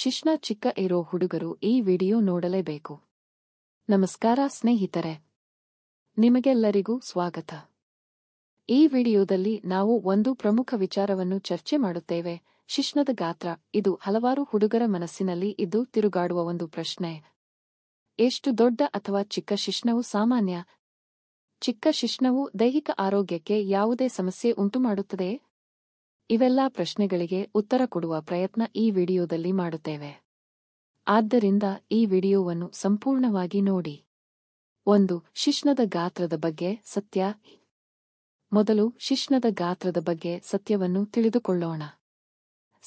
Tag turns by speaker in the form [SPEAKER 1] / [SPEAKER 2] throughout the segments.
[SPEAKER 1] ಶಿಶ್ನ ಚಿಕ್ಕ ಇರೋ ಹುಡುಗರು ಈ ವಿಡಿಯೋ ನೋಡಲೇಬೇಕು ನಮಸ್ಕಾರ ಸ್ನೇಹಿತರೆ ನಿಮಗೆಲ್ಲರಿಗೂ ಸ್ವಾಗತ ಈ ವಿಡಿಯೋದಲ್ಲಿ ನಾವು ಒಂದು ಪ್ರಮುಖ ವಿಚಾರವನ್ನು ಚರ್ಚೆ ಮಾಡುತ್ತೇವೆ ಶಿಶ್ನದ ಗಾತ್ರ ಇದು ಹಲವಾರು ಹುಡುಗರ ಮನಸ್ಸಿನಲ್ಲಿ ಇದ್ದು ತಿರುಗಾಡುವ ಒಂದು ಪ್ರಶ್ನೆ ಎಷ್ಟು ದೊಡ್ಡ ಅಥವಾ ಚಿಕ್ಕ ಶಿಶ್ನವು ಸಾಮಾನ್ಯ ಚಿಕ್ಕ ಶಿಶ್ನವು ದೈಹಿಕ ಆರೋಗ್ಯಕ್ಕೆ ಯಾವುದೇ ಸಮಸ್ಯೆ ಉಂಟುಮಾಡುತ್ತದೆ ಇವೆಲ್ಲ ಪ್ರಶ್ನೆಗಳಿಗೆ ಉತ್ತರ ಕೊಡುವ ಪ್ರಯತ್ನ ಈ ವಿಡಿಯೋದಲ್ಲಿ ಮಾಡುತ್ತೇವೆ ಆದ್ದರಿಂದ ಈ ವಿಡಿಯೋವನ್ನು ಸಂಪೂರ್ಣವಾಗಿ ನೋಡಿ ಒಂದು ಶಿಷ್ಣದ ಗಾತ್ರದ ಬಗ್ಗೆ ಸತ್ಯ ಮೊದಲು ಶಿಷ್ಣದ ಗಾತ್ರದ ಬಗ್ಗೆ ಸತ್ಯವನ್ನು ತಿಳಿದುಕೊಳ್ಳೋಣ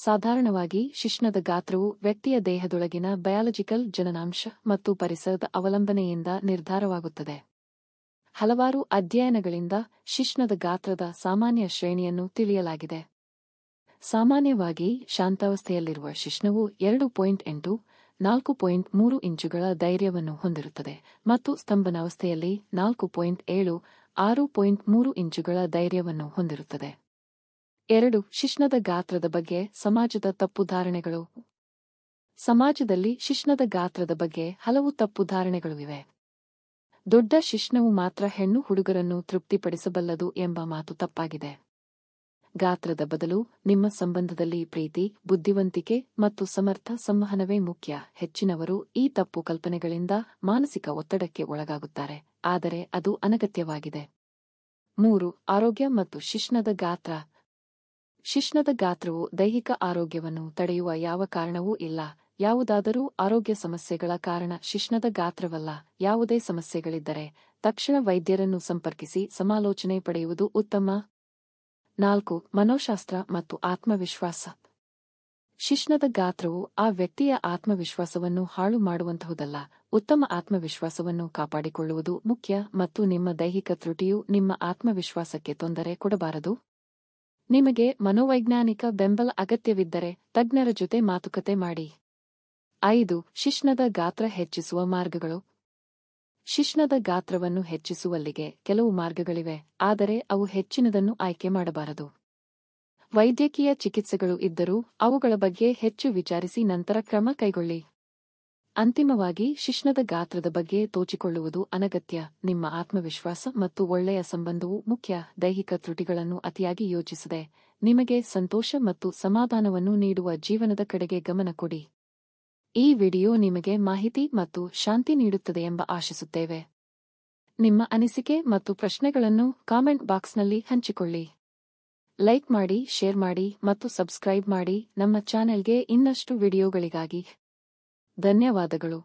[SPEAKER 1] ಸಾಧಾರಣವಾಗಿ ಶಿಷ್ಣದ ಗಾತ್ರವು ವ್ಯಕ್ತಿಯ ದೇಹದೊಳಗಿನ ಬಯಾಲಜಿಕಲ್ ಜನನಾಂಶ ಮತ್ತು ಪರಿಸರದ ಅವಲಂಬನೆಯಿಂದ ನಿರ್ಧಾರವಾಗುತ್ತದೆ ಹಲವಾರು ಅಧ್ಯಯನಗಳಿಂದ ಶಿಷ್ಣದ ಗಾತ್ರದ ಸಾಮಾನ್ಯ ಶ್ರೇಣಿಯನ್ನು ತಿಳಿಯಲಾಗಿದೆ ಸಾಮಾನ್ಯವಾಗಿ ಶಾಂತಾವಸ್ಥೆಯಲ್ಲಿರುವ ಶಿಶ್ನವು ಎರಡು ಪಾಯಿಂಟ್ ಎಂಟು ನಾಲ್ಕು ಪಾಯಿಂಟ್ ಮೂರು ಇಂಚುಗಳ ಧೈರ್ಯವನ್ನು ಹೊಂದಿರುತ್ತದೆ ಮತ್ತು ಸ್ತಂಭನಾವಸ್ಥೆಯಲ್ಲಿ ನಾಲ್ಕು ಪಾಯಿಂಟ್ ಏಳು ಆರು ಪಾಯಿಂಟ್ ಮೂರು ಇಂಚುಗಳ ಧೈರ್ಯವನ್ನು ಹೊಂದಿರುತ್ತದೆ ಎರಡು ಶಿಶ್ನದ ಗಾತ್ರದ ಬಗ್ಗೆ ಸಮಾಜದ ತಪ್ಪು ಧಾರಣೆಗಳು ಸಮಾಜದಲ್ಲಿ ಶಿಶ್ನದ ಗಾತ್ರದ ಬಗ್ಗೆ ಹಲವು ತಪ್ಪು ಧಾರಣೆಗಳು ಇವೆ ದೊಡ್ಡ ಶಿಶ್ನವು ಮಾತ್ರ ಹೆಣ್ಣು ಹುಡುಗರನ್ನು ತೃಪ್ತಿಪಡಿಸಬಲ್ಲದು ಎಂಬ ಮಾತು ತಪ್ಪಾಗಿದೆ ಗಾತ್ರದ ಬದಲು ನಿಮ್ಮ ಸಂಬಂಧದಲ್ಲಿ ಪ್ರೀತಿ ಬುದ್ಧಿವಂತಿಕೆ ಮತ್ತು ಸಮರ್ಥ ಸಂವಹನವೇ ಮುಖ್ಯ ಹೆಚ್ಚಿನವರು ಈ ತಪ್ಪು ಕಲ್ಪನೆಗಳಿಂದ ಮಾನಸಿಕ ಒತ್ತಡಕ್ಕೆ ಒಳಗಾಗುತ್ತಾರೆ ಆದರೆ ಅದು ಅನಗತ್ಯವಾಗಿದೆ ಮೂರು ಆರೋಗ್ಯ ಮತ್ತು ಶಿಷ್ಣದ ಗಾತ್ರ ಶಿಷ್ಣದ ಗಾತ್ರವು ದೈಹಿಕ ಆರೋಗ್ಯವನ್ನು ತಡೆಯುವ ಯಾವ ಕಾರಣವೂ ಇಲ್ಲ ಯಾವುದಾದರೂ ಆರೋಗ್ಯ ಸಮಸ್ಯೆಗಳ ಕಾರಣ ಶಿಷ್ಣದ ಗಾತ್ರವಲ್ಲ ಯಾವುದೇ ಸಮಸ್ಯೆಗಳಿದ್ದರೆ ತಕ್ಷಣ ವೈದ್ಯರನ್ನು ಸಂಪರ್ಕಿಸಿ ಸಮಾಲೋಚನೆ ಪಡೆಯುವುದು ಉತ್ತಮ ನಾಲ್ಕು ಮನೋಶಾಸ್ತ್ರ ಮತ್ತು ಆತ್ಮವಿಶ್ವಾಸ ಶಿಷ್ಣದ ಗಾತ್ರವು ಆ ವ್ಯಕ್ತಿಯ ಆತ್ಮವಿಶ್ವಾಸವನ್ನು ಹಾಳು ಮಾಡುವಂತಹುದಲ್ಲ ಉತ್ತಮ ಆತ್ಮವಿಶ್ವಾಸವನ್ನು ಕಾಪಾಡಿಕೊಳ್ಳುವುದು ಮುಖ್ಯ ಮತ್ತು ನಿಮ್ಮ ದೈಹಿಕ ತ್ರುಟಿಯು ನಿಮ್ಮ ಆತ್ಮವಿಶ್ವಾಸಕ್ಕೆ ತೊಂದರೆ ಕೊಡಬಾರದು ನಿಮಗೆ ಮನೋವೈಜ್ಞಾನಿಕ ಬೆಂಬಲ ಅಗತ್ಯವಿದ್ದರೆ ತಜ್ಞರ ಜೊತೆ ಮಾತುಕತೆ ಮಾಡಿ ಐದು ಶಿಷ್ಣದ ಗಾತ್ರ ಹೆಚ್ಚಿಸುವ ಮಾರ್ಗಗಳು ಶಿಶ್ನದ ಗಾತ್ರವನ್ನು ಹೆಚ್ಚಿಸುವಲ್ಲಿಗೆ ಕೆಲವು ಮಾರ್ಗಗಳಿವೆ ಆದರೆ ಅವು ಹೆಚ್ಚಿನದನ್ನು ಆಯ್ಕೆ ಮಾಡಬಾರದು ವೈದ್ಯಕೀಯ ಚಿಕಿತ್ಸೆಗಳು ಇದ್ದರೂ ಅವುಗಳ ಬಗ್ಗೆ ಹೆಚ್ಚು ವಿಚಾರಿಸಿ ನಂತರ ಕ್ರಮ ಕೈಗೊಳ್ಳಿ ಅಂತಿಮವಾಗಿ ಶಿಶ್ನದ ಗಾತ್ರದ ಬಗ್ಗೆ ತೋಚಿಕೊಳ್ಳುವುದು ಅನಗತ್ಯ ನಿಮ್ಮ ಆತ್ಮವಿಶ್ವಾಸ ಮತ್ತು ಒಳ್ಳೆಯ ಸಂಬಂಧವು ಮುಖ್ಯ ದೈಹಿಕ ತ್ರುಟಿಗಳನ್ನು ಅತಿಯಾಗಿ ಯೋಚಿಸಿದೆ ನಿಮಗೆ ಸಂತೋಷ ಮತ್ತು ಸಮಾಧಾನವನ್ನು ನೀಡುವ ಜೀವನದ ಕಡೆಗೆ ಗಮನ ಕೊಡಿ ಈ ವಿಡಿಯೋ ನಿಮಗೆ ಮಾಹಿತಿ ಮತ್ತು ಶಾಂತಿ ನೀಡುತ್ತದೆ ಎಂಬ ಆಶಿಸುತ್ತೇವೆ ನಿಮ್ಮ ಅನಿಸಿಕೆ ಮತ್ತು ಪ್ರಶ್ನೆಗಳನ್ನು ಕಾಮೆಂಟ್ ಬಾಕ್ಸ್ನಲ್ಲಿ ಹಂಚಿಕೊಳ್ಳಿ ಲೈಕ್ ಮಾಡಿ ಶೇರ್ ಮಾಡಿ ಮತ್ತು ಸಬ್ಸ್ಕ್ರೈಬ್ ಮಾಡಿ ನಮ್ಮ ಚಾನೆಲ್ಗೆ ಇನ್ನಷ್ಟು ವಿಡಿಯೋಗಳಿಗಾಗಿ ಧನ್ಯವಾದಗಳು